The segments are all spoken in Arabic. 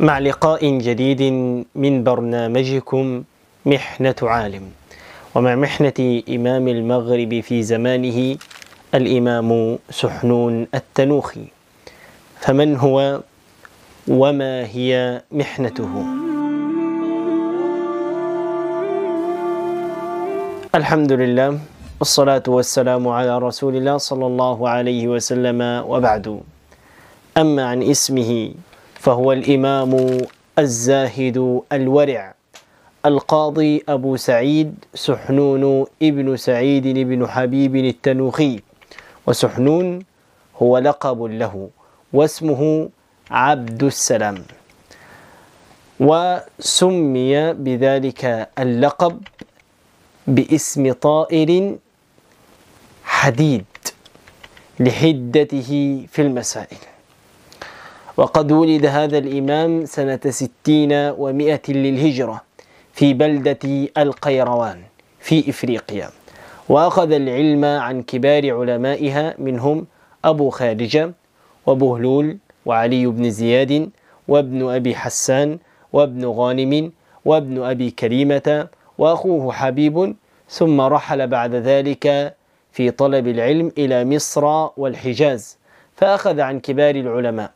مع لقاء جديد من برنامجكم محنة عالم ومع محنة إمام المغرب في زمانه الإمام سحنون التنوخي فمن هو وما هي محنته الحمد لله والصلاة والسلام على رسول الله صلى الله عليه وسلم وبعد أما عن اسمه فهو الإمام الزاهد الورع القاضي أبو سعيد سحنون ابن سعيد بن حبيب التنوخي وسحنون هو لقب له واسمه عبد السلام وسمي بذلك اللقب باسم طائر حديد لحدته في المسائل وقد ولد هذا الإمام سنة ستين ومائة للهجرة في بلدة القيروان في إفريقيا وأخذ العلم عن كبار علمائها منهم أبو خارجة وبهلول وعلي بن زياد وابن أبي حسان وابن غانم وابن أبي كريمة وأخوه حبيب ثم رحل بعد ذلك في طلب العلم إلى مصر والحجاز فأخذ عن كبار العلماء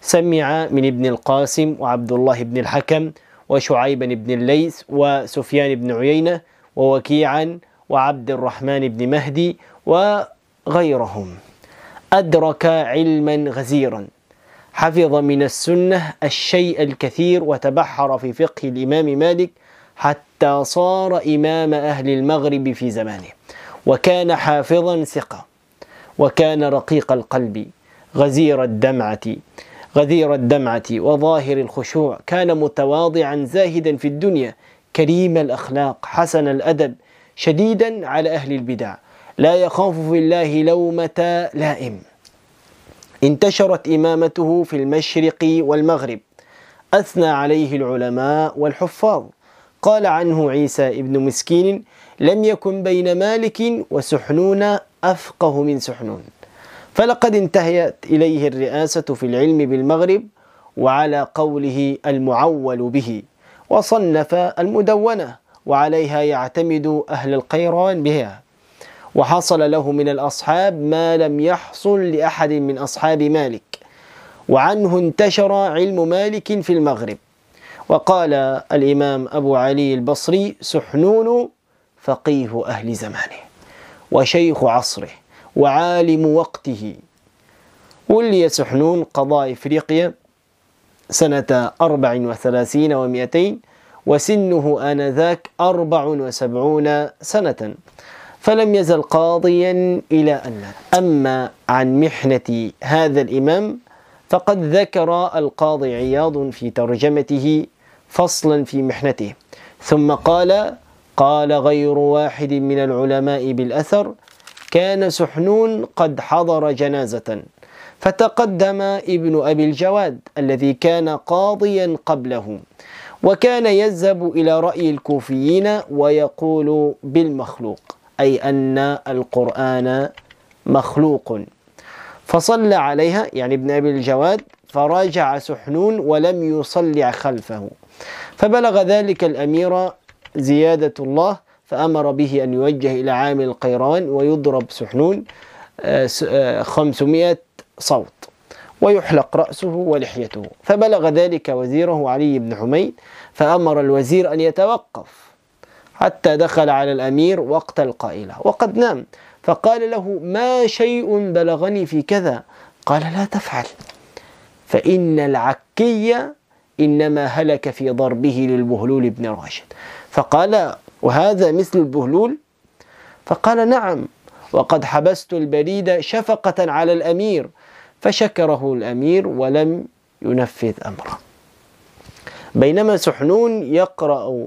سمع من ابن القاسم وعبد الله بن الحكم وشعيبا بن الليث وسفيان بن عيينة ووكيعا وعبد الرحمن بن مهدي وغيرهم أدرك علما غزيرا حفظ من السنة الشيء الكثير وتبحر في فقه الإمام مالك حتى صار إمام أهل المغرب في زمانه وكان حافظا ثقة وكان رقيق القلب غزير الدمعة غدير الدمعة وظاهر الخشوع كان متواضعا زاهدا في الدنيا كريم الأخلاق حسن الأدب شديدا على أهل البدع لا يخاف في الله لومة لائم انتشرت إمامته في المشرق والمغرب أثنى عليه العلماء والحفاظ قال عنه عيسى ابن مسكين لم يكن بين مالك وسحنون أفقه من سحنون فلقد انتهيت إليه الرئاسة في العلم بالمغرب وعلى قوله المعول به وصنف المدونة وعليها يعتمد أهل القيران بها وحصل له من الأصحاب ما لم يحصل لأحد من أصحاب مالك وعنه انتشر علم مالك في المغرب وقال الإمام أبو علي البصري سحنون فقيه أهل زمانه وشيخ عصره وعالم وقته ولي سحنون قضاء إفريقيا سنة أربع وثلاثين ومئتين وسنه آنذاك أربع وسبعون سنة فلم يزل قاضيا إلى أن مات أما عن محنة هذا الإمام فقد ذكر القاضي عياض في ترجمته فصلا في محنته ثم قال قال غير واحد من العلماء بالأثر كان سحنون قد حضر جنازة فتقدم ابن أبي الجواد الذي كان قاضيا قبله وكان يذهب إلى رأي الكوفيين ويقول بالمخلوق أي أن القرآن مخلوق فصلى عليها يعني ابن أبي الجواد فراجع سحنون ولم يصلع خلفه فبلغ ذلك الأمير زيادة الله فأمر به أن يوجه إلى عامل القيران ويضرب سحنون 500 آه، آه، صوت ويحلق رأسه ولحيته فبلغ ذلك وزيره علي بن حميد فأمر الوزير أن يتوقف حتى دخل على الأمير وقت القائلة وقد نام فقال له ما شيء بلغني في كذا قال لا تفعل فإن العكي إنما هلك في ضربه للبهلول بن راشد فقال وهذا مثل بهلول فقال نعم وقد حبست البريد شفقة على الأمير فشكره الأمير ولم ينفذ أمره بينما سحنون يقرأ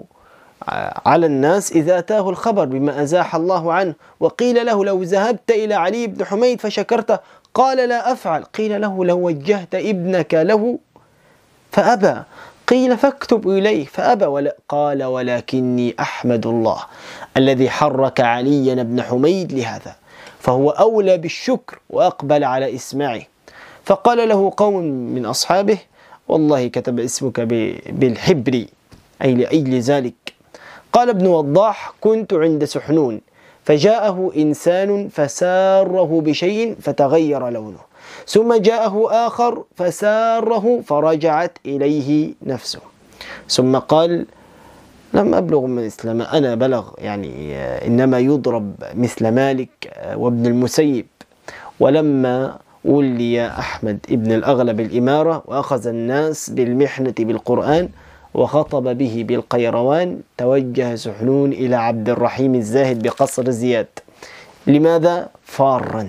على الناس إذا أتاه الخبر بما أزاح الله عنه وقيل له لو ذهبت إلى علي بن حميد فشكرته قال لا أفعل قيل له لو وجهت ابنك له فأبى قيل فاكتب إليه فأبى ولا قال ولكني أحمد الله الذي حرك عليا بن حميد لهذا فهو أولى بالشكر وأقبل على إسماعه فقال له قوم من أصحابه والله كتب اسمك بالحبر أي لأجل ذلك قال ابن وضاح كنت عند سحنون فجاءه إنسان فساره بشيء فتغير لونه ثم جاءه آخر فساره فرجعت إليه نفسه ثم قال لم أبلغ من إسلام أنا بلغ يعني آه، إنما يضرب مثل مالك آه، وابن المسيب ولما ولي أحمد ابن الأغلب الإمارة وأخذ الناس بالمحنة بالقرآن وخطب به بالقيروان توجه سحنون إلى عبد الرحيم الزاهد بقصر زياد لماذا فارا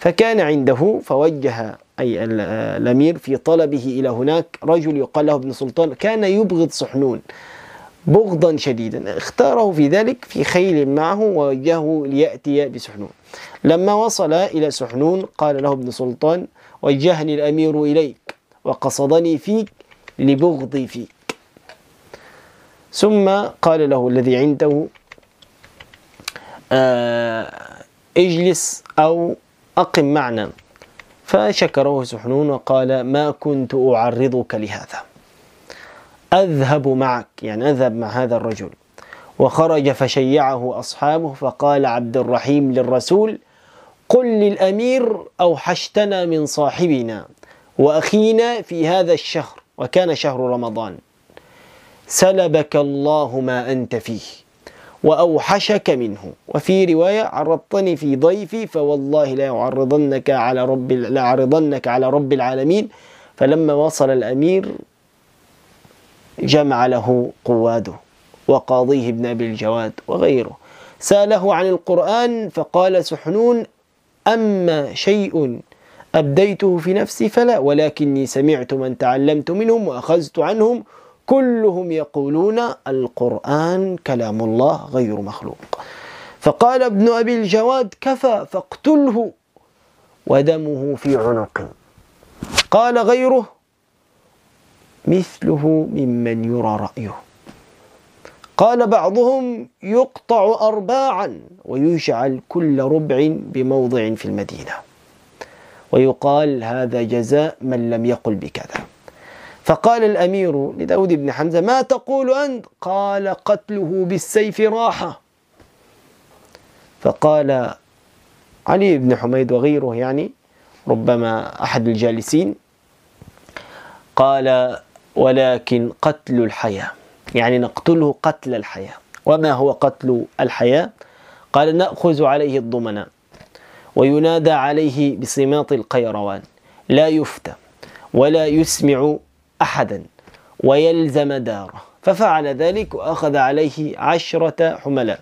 فكان عنده فوجه أي الأمير في طلبه إلى هناك رجل يقال له ابن سلطان كان يبغض صحنون بغضا شديدا اختاره في ذلك في خيل معه ووجهه ليأتي بسحنون لما وصل إلى سحنون قال له ابن سلطان وجهني الأمير إليك وقصدني فيك لبغضي فيك ثم قال له الذي عنده آه اجلس أو أقم معنا فشكره سحنون وقال ما كنت أعرضك لهذا أذهب معك يعني أذهب مع هذا الرجل وخرج فشيعه أصحابه فقال عبد الرحيم للرسول قل للأمير أوحشتنا من صاحبنا وأخينا في هذا الشهر وكان شهر رمضان سلبك الله ما أنت فيه وأوحشك منه وفي رواية عرضتني في ضيفي فوالله لا يعرضنك على رب لا أعرضنك على رب العالمين فلما وصل الأمير جمع له قواده وقاضيه ابن أبي الجواد وغيره سأله عن القرآن فقال سحنون أما شيء أبديته في نفسي فلا ولكني سمعت من تعلمت منهم وأخذت عنهم كلهم يقولون القرآن كلام الله غير مخلوق فقال ابن أبي الجواد كفى فاقتله ودمه في عنق قال غيره مثله ممن يرى رأيه قال بعضهم يقطع أرباعا ويجعل كل ربع بموضع في المدينة ويقال هذا جزاء من لم يقل بكذا فقال الأمير لداود بن حمزة ما تقول أنت قال قتله بالسيف راحة فقال علي بن حميد وغيره يعني ربما أحد الجالسين قال ولكن قتل الحياة يعني نقتله قتل الحياة وما هو قتل الحياة قال نأخذ عليه الضمناء وينادى عليه بصماط القيروان لا يفتى ولا يسمع أحدا ويلزم داره ففعل ذلك وأخذ عليه عشرة حملاء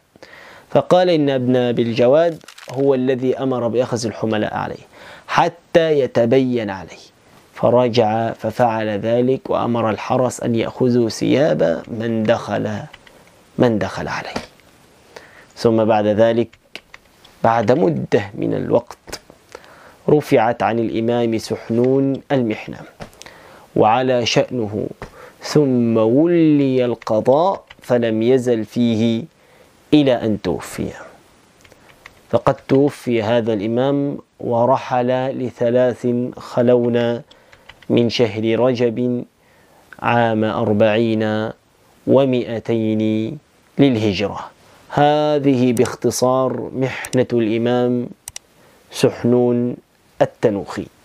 فقال إن ابن أبي الجواد هو الذي أمر بأخذ الحملاء عليه حتى يتبين عليه فرجع ففعل ذلك وأمر الحرس أن يأخذوا ثياب من دخل من دخل عليه ثم بعد ذلك بعد مدة من الوقت رفعت عن الإمام سحنون المحنم وعلى شأنه ثم ولي القضاء فلم يزل فيه إلى أن توفي فقد توفي هذا الإمام ورحل لثلاث خلونا من شهر رجب عام أربعين ومئتين للهجرة هذه باختصار محنة الإمام سحنون التنوخي